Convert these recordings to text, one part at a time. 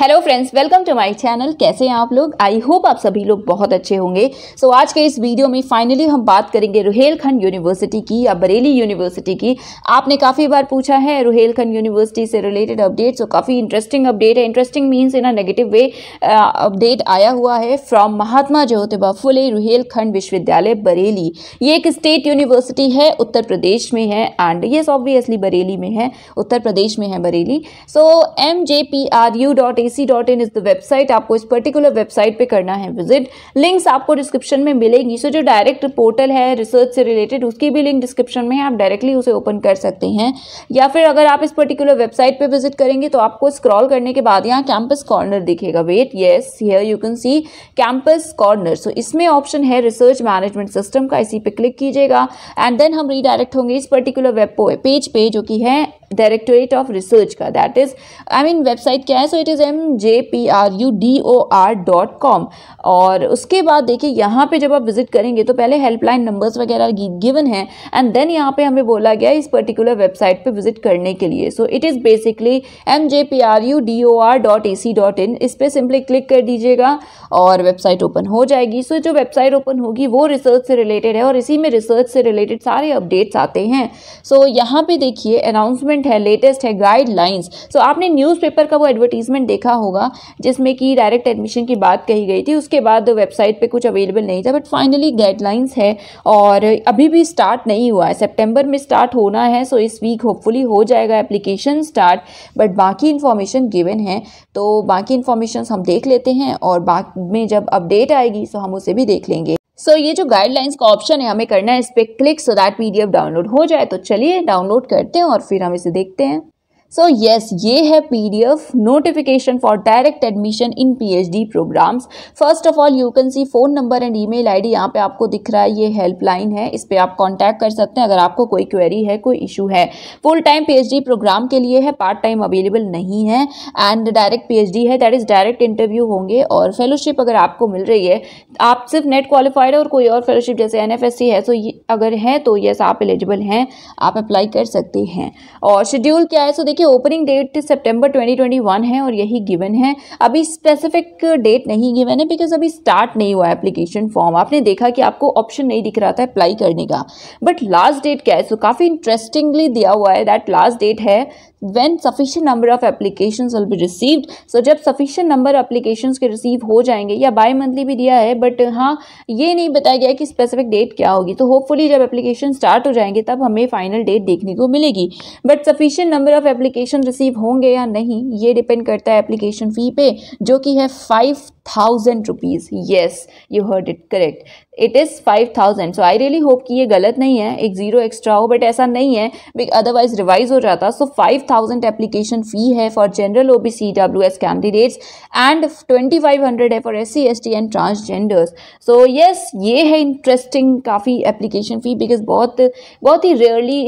hello friends welcome to my channel कैसे हैं आप लोग आई होप आप सभी लोग बहुत अच्छे होंगे सो so, आज के इस वीडियो में फाइनली हम बात करेंगे रुहेलखंड यूनिवर्सिटी की या बरेली यूनिवर्सिटी की आपने काफ़ी बार पूछा है रुहेलखंड यूनिवर्सिटी से रिलेटेड अपडेट सो काफ़ी इंटरेस्टिंग अपडेट है interesting means in a negative way update आया हुआ है फ्रॉम महात्मा ज्योतिबा फुले रुहेलखंड विश्वविद्यालय बरेली ये एक स्टेट यूनिवर्सिटी है उत्तर प्रदेश में है एंड ये ऑब्वियसली बरेली में है उत्तर प्रदेश में है Bareilly so M J P R U dot C dot in is the website आपको इस पर्टिकुलर वेबसाइट पे करना है विजिट लिंक्स आपको डिस्क्रिप्शन में मिलेंगी सो so, जो डायरेक्ट पोर्टल है रिसर्च से रिलेटेड उसकी भी लिंक डिस्क्रिप्शन में है आप डायरेक्टली उसे ओपन कर सकते हैं या फिर अगर आप इस पर्टिकुलर वेबसाइट पर विजिट करेंगे तो आपको स्क्रॉल करने के बाद यहाँ कैंपस कॉर्नर दिखेगा wait yes here you can see campus corner so इसमें ऑप्शन है रिसर्च मैनेजमेंट सिस्टम का इसी पे क्लिक कीजिएगा एंड देन हम रीडायरेक्ट होंगे इस पर्टिकुलर वेब पेज पे जो कि है डायरेक्टोरेट ऑफ रिसर्च का that is I mean website क्या है so it is M J P R U D O R dot com और उसके बाद देखिए यहाँ पे जब आप विजिट करेंगे तो पहले हेल्पलाइन नंबर्स वगैरह गिवन है एंड देन यहाँ पे हमें बोला गया इस पर्टिकुलर वेबसाइट पे विजिट करने के लिए so it is basically M J P R U D O R dot A C dot in इस पर सिंपली क्लिक कर दीजिएगा और वेबसाइट ओपन हो जाएगी सो so, जो वेबसाइट ओपन होगी वो रिसर्च से रिलेटेड है और इसी में रिसर्च से रिलेटेड सारे अपडेट्स आते हैं सो so, यहाँ पे देखिए अनाउंसमेंट एडवर्टीजमेंट है लेटेस्ट है गाइडलाइंस सो आपने न्यूज़पेपर का वो एडवर्टीजमेंट देखा होगा जिसमें कि डायरेक्ट एडमिशन की बात कही गई थी उसके बाद वेबसाइट पर कुछ अवेलेबल नहीं था बट फाइनली गाइडलाइंस है और अभी भी स्टार्ट नहीं हुआ है सेप्टेम्बर में स्टार्ट होना है सो इस वीक होपफुली हो जाएगा एप्लीकेशन स्टार्ट बट बाकी इन्फॉर्मेशन गिवन है तो बाकी इन्फॉर्मेशन हम देख लेते हैं और बाद में जब अपडेट आएगी सो हम उसे भी देख लेंगे सो so, ये जो गाइडलाइंस का ऑप्शन है हमें करना है इस पर click so that PDF download हो जाए तो चलिए डाउनलोड करते हैं और फिर हम इसे देखते हैं सो यस ये है P D F notification for direct admission in P H D programmes first of all you can see phone number and email I D यहाँ पर आपको दिख रहा है ये हेल्पलाइन है इस पर आप कॉन्टैक्ट कर सकते हैं अगर आपको कोई क्वेरी है कोई इशू है full time P H D programme के लिए है पार्ट टाइम अवेलेबल नहीं है and direct P H D है दैट इज़ डायरेक्ट इंटरव्यू होंगे और फेलोशिप अगर आपको मिल रही है आप सिर्फ नेट क्वालिफाइड है और कोई और फेलोशिप जैसे एन एफ एस सी है सो अगर है तो येस आप एलिजिबल हैं आप अप्लाई कर सकते हैं और शेड्यूल क्या है सो देखिए ओपनिंग डेट सितंबर 2021 है और यही गिवन है अभी स्पेसिफिक डेट नहीं गिवन है बिकॉज अभी स्टार्ट नहीं हुआ है एप्लीकेशन फॉर्म आपने देखा कि आपको ऑप्शन नहीं दिख रहा था अप्लाई करने का बट लास्ट डेट क्या है सो so, काफ़ी इंटरेस्टिंगली दिया हुआ है दैट लास्ट डेट है when sufficient number of application will be receive so जब सफिशियंट नंबर एप्लीकेशन के रिसीव हो जाएंगे या बाई मंथली भी दिया है बट हाँ ये नहीं बताया गया कि स्पेसिफिक डेट क्या होगी तो होपफुली जब एप्लीकेशन स्टार्ट हो जाएंगे तब हमें फाइनल डेट देखने को मिलेगी but sufficient number of application receive होंगे या नहीं ये डिपेंड करता है एप्लीकेशन फ़ी पे जो कि है five thousand rupees yes you heard it correct it is five thousand so I really hope कि ये गलत नहीं है एक ज़ीरो एक्स्ट्रा हो बट ऐसा नहीं है बिक अदरवाइज रिवाइज हो जाता so five thousand application fee है for general O B C W S candidates and twenty five hundred है for S C S T and transgenders so yes ये है इंटरेस्टिंग काफ़ी एप्लीकेशन फ़ी बिकॉज बहुत बहुत ही रेयरली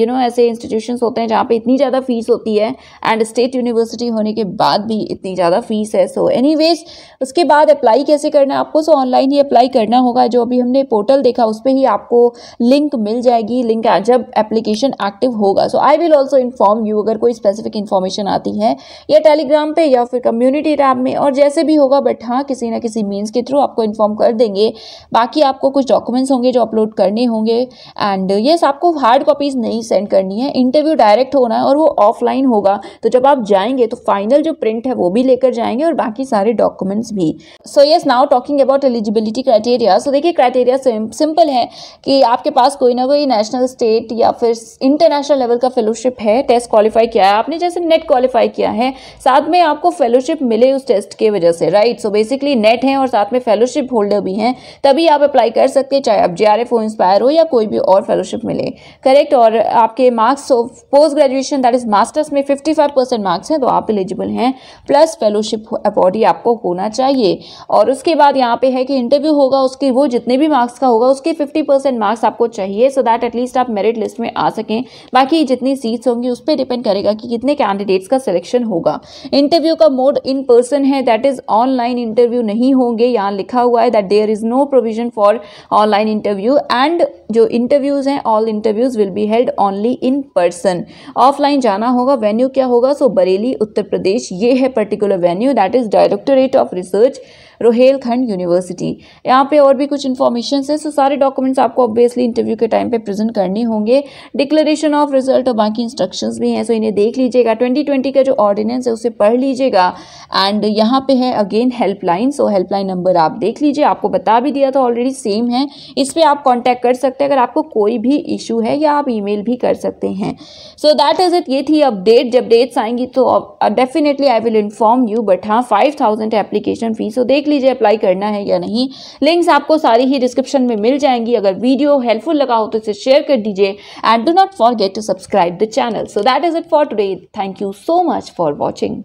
यू नो ऐसे institution होते हैं जहाँ पर इतनी ज़्यादा फ़ीस होती है एंड स्टेट यूनिवर्सिटी होने के बाद भी इतनी ज़्यादा फ़ीस है सो एनी वेज उसके बाद अप्लाई कैसे करना है आपको सो ऑनलाइन ही अप्लाई करना होगा जो अभी हमने पोर्टल देखा उस पर ही आपको लिंक मिल जाएगी लिंक जब एप्लीकेशन एक्टिव होगा so I will also inform you अगर कोई स्पेसिफिक इन्फॉर्मेशन आती है या टेलीग्राम पर या फिर कम्युनिटी टैब में और जैसे भी होगा बट हाँ किसी ना किसी मीन्स के थ्रू आपको इन्फॉर्म कर देंगे बाकी आपको कुछ डॉक्यूमेंट्स होंगे जो अपलोड करने होंगे एंड येस yes, आपको हार्ड कॉपीज़ नहीं सेंड करनी है इंटरव्यू डायरेक्ट होना है और वो ऑफलाइन होगा तो जब आप जाएंगे तो फाइनल जो प्रिंट है वो भी लेकर जाएंगे और बाकी सारे डॉक्यूमेंट परफॉर्मेंस भी so yes now talking about eligibility criteria so देखिए क्राइटेरिया सिंपल है कि आपके पास कोई ना कोई नेशनल स्टेट या फिर इंटरनेशनल लेवल का फेलोशिप है टेस्ट क्वालिफाई किया है आपने जैसे नेट क्वालिफाई किया है साथ में आपको फेलोशिप मिले उस टेस्ट की वजह से राइट सो बेसिकली नेट है और साथ में फेलोशिप होल्डर भी हैं तभी आप अप्लाई कर सकते चाहे आप जे हो इंस्पायर हो या कोई भी और फेलोशिप मिले करेक्ट और आपके marks post graduation that is masters में 55 परसेंट मार्क्स हैं तो आप एलिजिबल हैं प्लस फेलोशिप अवॉर्ड ही आपको होना जाना चाहिए और उसके बाद यहाँ पे है कि इंटरव्यू होगा उसके वो जितने भी मार्क्स का होगा उसके 50 परसेंट मार्क्स आपको चाहिए सो दैट एटलीस्ट आप मेरिट लिस्ट में आ सकें बाकी जितनी सीट्स होंगी उस पर डिपेंड करेगा कि कितने कैंडिडेट्स का सिलेक्शन होगा इंटरव्यू का मोड इन पर्सन है दैट इज ऑनलाइन इंटरव्यू नहीं होंगे यहाँ लिखा हुआ है that there is no provision for online interview and जो इंटरव्यूज हैं all interviews will be held only in person offline जाना होगा वेन्यू क्या होगा सो so, बरेली उत्तर प्रदेश ये है particular venue that is directorate of research Rohilkhand university यहाँ पे और भी कुछ इन्फॉर्मेशन है सो सारे डॉक्यूमेंट्स आपको ऑब्वियसली इंटरव्यू के टाइम पे प्रेजेंट करने होंगे डिक्लेरेशन ऑफ रिजल्ट और बाकी इंस्ट्रक्शन भी हैं सो इन्हें देख लीजिएगा ट्वेंटी का जो ऑर्डिनेंस है उसे पढ़ लीजिएगा एंड यहाँ पे है again helpline so helpline number आप देख लीजिए आपको बता भी दिया था ऑलरेडी सेम है इस पर आप कॉन्टैक्ट कर सकते हैं अगर आपको कोई भी इशू है या आप ईमेल भी कर सकते हैं सो दैट इज़ इट ये थी अपडेट जब डेट्स आएंगी तो definitely I will inform you but हाँ फाइव थाउजेंड एप्लीकेशन फीस देख देख लीजिए अप्लाई करना है या नहीं लिंक्स आपको सारी ही डिस्क्रिप्शन में मिल जाएंगी अगर वीडियो हेल्पफुल लगा हो तो इसे शेयर कर दीजिए and do not forget to subscribe the channel so that is it for today thank you so much for watching